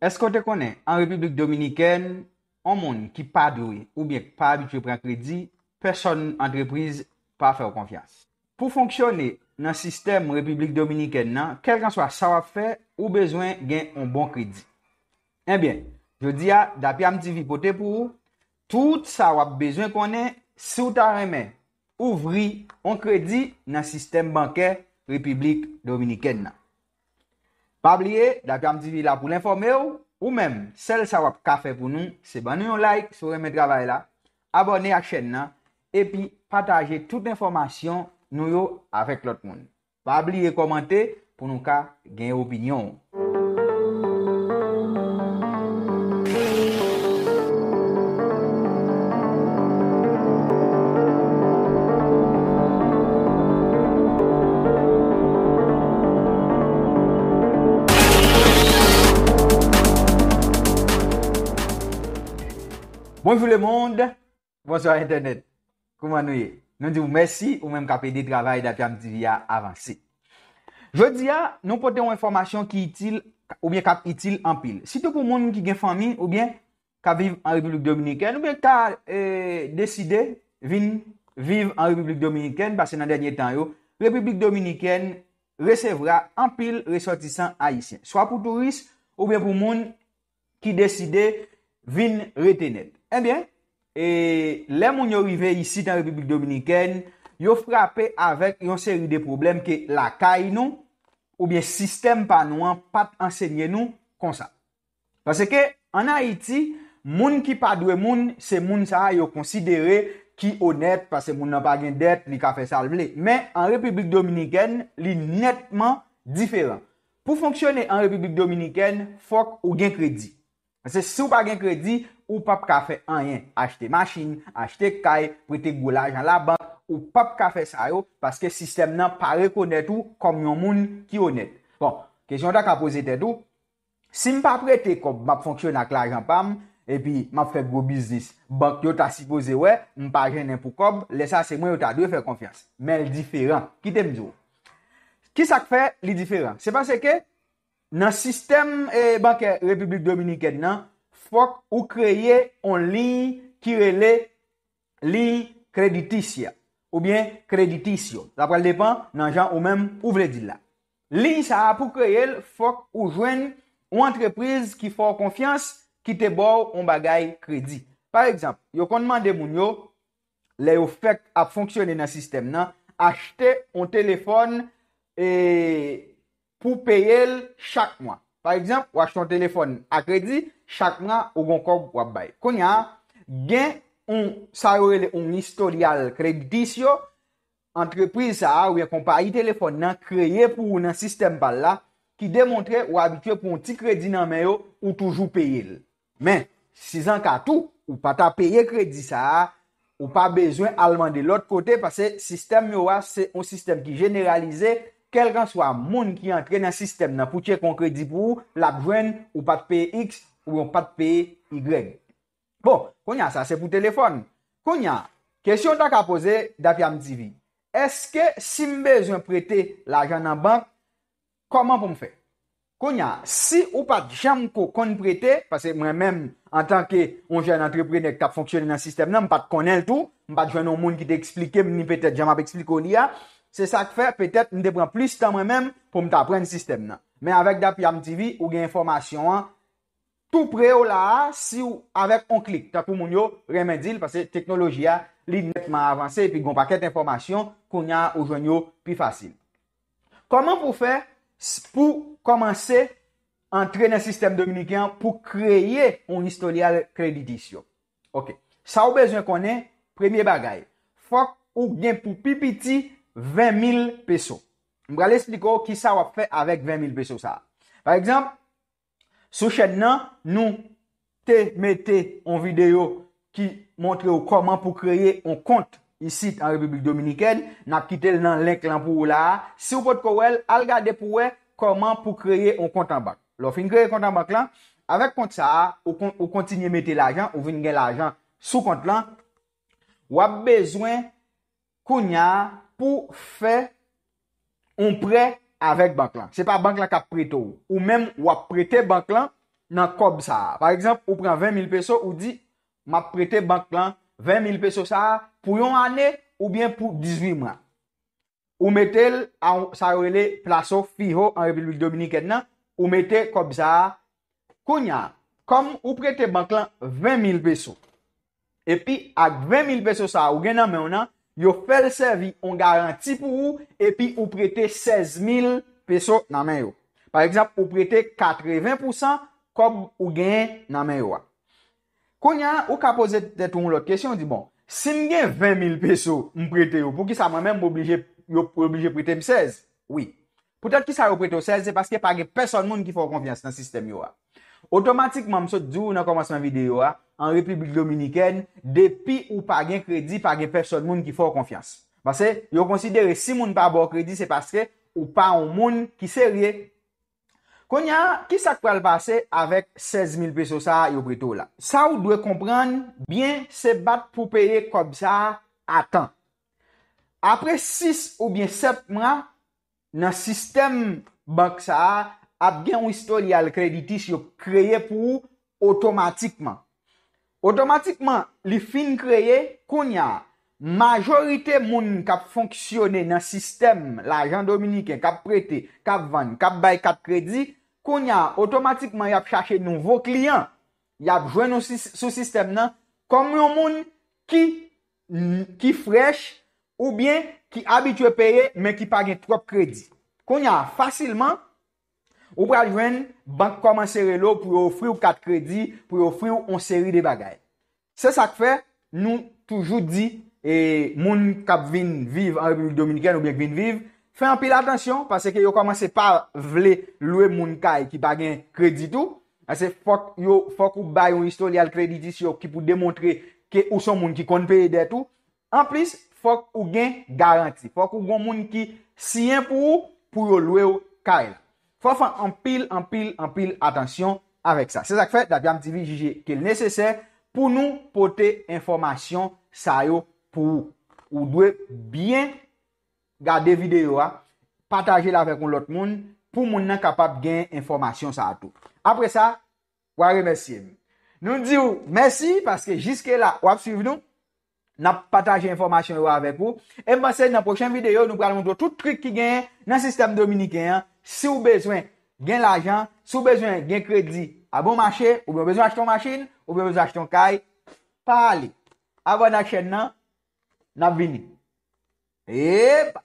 Esko te konen, an Republik Dominiken, an moun ki pa drouye ou byek pa abitwe pren kredi, person, entreprise, pa fe o konfians. Po fonksyone nan sistem Republik Dominiken nan, kelkan swa sa wap fe ou bezwen gen an bon kredi. Enbyen, je diya, dapya mtiv ipote pou, tout sa wap bezwen konen, sou ta remen, ouvri an kredi nan sistem bankè Republik Dominiken nan. Bab liye, dap yon amdifi la pou l'informe ou, ou menm, sel sa wap ka fe pou nou, se ban nou yon like sou reme travaye la, abone ak chen nan, epi pataje tout l'informasyon nou yo avek lot moun. Bab liye komante pou nou ka gen opinyon ou. Bonjour le monde, bonsoir internet, kouman nou ye. Nou di mou mersi ou mèm ka pe di travay da Piam Tivya avansi. Je di ya nou pote yon informasyon ki itil ou bien ka itil anpil. Si tou pou moun moun ki gen fami ou bien ka viv an Republik Dominikèn ou bien ka euh, deside vin viv an Republik Dominikèn basè nan denye tan yo, Republik Dominikèn resevra anpil resotisan Haitien. Soa pou touriste ou bien pou moun ki deside... vin retenet. Enbyen, eh le moun yo rive isi dan Republik Dominiken, yo frape avek yon seri de problem ke lakay nou, oubyen sistem pa nou an pat ansenye nou konsa. Pase ke, an Haiti, moun ki padwe moun, se moun sa yo konsidere ki onet, pase moun nan pa gen det, ni kafe salmele. Men, an Republik Dominiken, li netman diferan. Po fonksyone an Republik Dominiken, fok ou gen kredi. Se sou pa gen kredi, ou pap ka fe anyen. Achete maschine, achete kay, prete gwo la ajan la bank, ou pap ka fe sa yo. Paske sistem nan pa rekone tou kom yon moun ki yon net. Bon, kesyon ta ka pose te tou. Si m pa prete kob, map fonksyon ak la ajan pam, epi map fe gwo biznis. Bank yo ta si pose we, m pa genen pou kob, lesa se mwen yo ta dwe fe konfians. Men l diferan, kite m zyo. Ki sa k fe l diferan? Se pase ke... nan sistem e, bankè Republik Dominikèd nan, fòk ou kreye on li kirele li kreditisya, ou bien kreditisyo. La pral depan nan jan ou mèm ou vle di la. Li sa apou kreye l fòk ou jwen ou antreprise ki fòk konfians ki te bò ou bagay kredi. Par ekzamp, yo konman de moun yo, le yo fèk ap fonksyonè nan sistem nan, achte ou telefon e... pou peye l chak mwa. Par exemple, wache ton telefon ak kredi, chak mwa ou gon kog wap bay. Konya, gen, ou sa yorele ou nistoryal kredi syo, entreprise sa a, ou ya kompa yi telefon nan kreye pou ou nan sistem bal la, ki demontre ou abitwe pou un ti kredi nan men yo, ou toujou peye l. Men, si zan katou, ou pata peye kredi sa a, ou pa bezwen alman de lot kote, parce sistem yo a, se o sistem ki generalize, kelkan swa moun ki antre nan sistem nan poutche konkredi pou, lak jwen ou pat pe x ou pat pe y. Bon, konja, sa se pou telefon. Konja, kesyon ta ka pose, da fiam ti vi. Eske, si mbezoun prete la ajan nan bank, koman pou mfe? Konja, si ou pat jam ko kon prete, pase mwen menm an tanke on jen antre prene tap fonksyon nan sistem nan, m pat konel tou, m pat jwen nou moun ki te eksplike, m ni petet jam ap eksplike kon di ya, m pat konel tou, Se sa k fè, pètèp nou depran plis tan mwen mèm pou mwen ta apren yon sistem nan. Mè avèk da PYM TV, ou gen informasyon an, tou pre ou la a, si ou avèk on klik. Ta pou moun yo remedil, pasè teknoloji a li netman avansè, pi goun pakèt informasyon, koun ya ou joun yo pi fasyl. Koman pou fè pou komanse antre nan sistem dominikyan pou kreye ou nistoliyal kreditisyon? Ok, sa ou bezwen konen, premiye bagay. Fok ou gen pou pipiti krediti 20,000 peso. Mbra le espliko ki sa wap fe avèk 20,000 peso sa. Par exemple, sou chèd nan, nou te mette yon videyo ki montre yon koman pou kreye yon kont yisit an Republik Dominikèn nap kite l nan lèk lan pou ou la. Si ou pot kowel, al gade pou wè koman pou kreye yon kont an bak. Lo fin kreye yon kont an bak lan, avèk kont sa, ou kontinye mette l ajan, ou vin gen l ajan sou kont lan, wap bezwen kounya pou fè un prè avèk bank lan. Se pa bank lan kap prè tou. Ou mèm wap prète bank lan nan kob sa. Par exemple, ou prè 20,000 peso, ou di, ma prète bank lan 20,000 peso sa, pou yon anè, ou bien pou 18 mwan. Ou mète, sa yon lè plaso fiho an Republik Dominikèd nan, ou mète kob sa kounyan. Kom, ou prète bank lan 20,000 peso. E pi, ak 20,000 peso sa, ou gen nan mèw nan, Yo fel servi, on garanti pou ou, epi ou prete 16000 peso nan men yo. Par ekzap, ou prete 80% kom ou gen nan men yo a. Konya, ou ka pose tetoun lòt kèsyon, di bon, se m gen 20 000 peso m prete yo, pou ki sa man men yo prete m 16? Oui. Poutèl ki sa yo prete m 16, se paske pa ge person moun ki fò konfians nan sistem yo a. Otomatikman msot djou nan komasman videyo an Republik Dominiken depi ou pagyen kredi pagyen person moun ki fò konfians. Basè, yo konsidere si moun pa bò kredi se paske ou pa ou moun ki serye. Konya, ki sak pral pase avèk 16000 pesos sa yo pritou la? Sa ou dwe kompran, bien se bat pou peye kob sa a tan. Apre 6 ou bien 7 mran nan sistem bank sa a, ap gen ou histori al kreditis yo kreye pou ou otomatikman. Otomatikman, li fin kreye, kon ya, majorite moun kap fonksyone nan sistem, la ajan dominiken, kap prete, kap vane, kap bay, kap kredi, kon ya, otomatikman yap chache nouvo kliyan, yap jwen sou sistem nan, kon myon moun ki frech ou bien ki abitwe pere, men ki page trop kredi. Kon ya, fasilman, Ou praljwen, bank koman sere lo pou yo ofri ou kat kredi, pou yo ofri ou on seri de bagay. Se sa kfe, nou toujou di, e moun kap vin viv an Republik Dominiken ou bek vin viv, fe an pil atensyon, pase ke yo koman se par vle loue moun kay ki pa gen kredi tou, ase fok yo fok ou bay ou historial kredi ti si yo ki pou demontre ke ou son moun ki konpeye detou, an plis fok ou gen garanti, fok ou gon moun ki siyen pou yo loue ou kay la. Fofan, anpil, anpil, anpil, atensyon avek sa. Se zak fe, da Biam TV jige ke l nesesè pou nou pote informasyon sa yo pou ou dwe bien gade videyo a, pataje la vek ou lot moun, pou moun nan kapap gen informasyon sa a tou. Apre sa, ware mersi e mi. Nou di ou mersi, paske jiske la, wap suiv nou. na pataje informasyon yo avek ou. Emanse, nan prochen videyo, nou pral moun tou tout trik ki gen, nan sistem dominiken, si ou bezwen gen l'ajan, si ou bezwen gen kredi, a bon mache, ou bon bezwen acheton machine, ou bon bezwen acheton kay, pa ali. Avo nan chen nan, nan vini. Eeeep!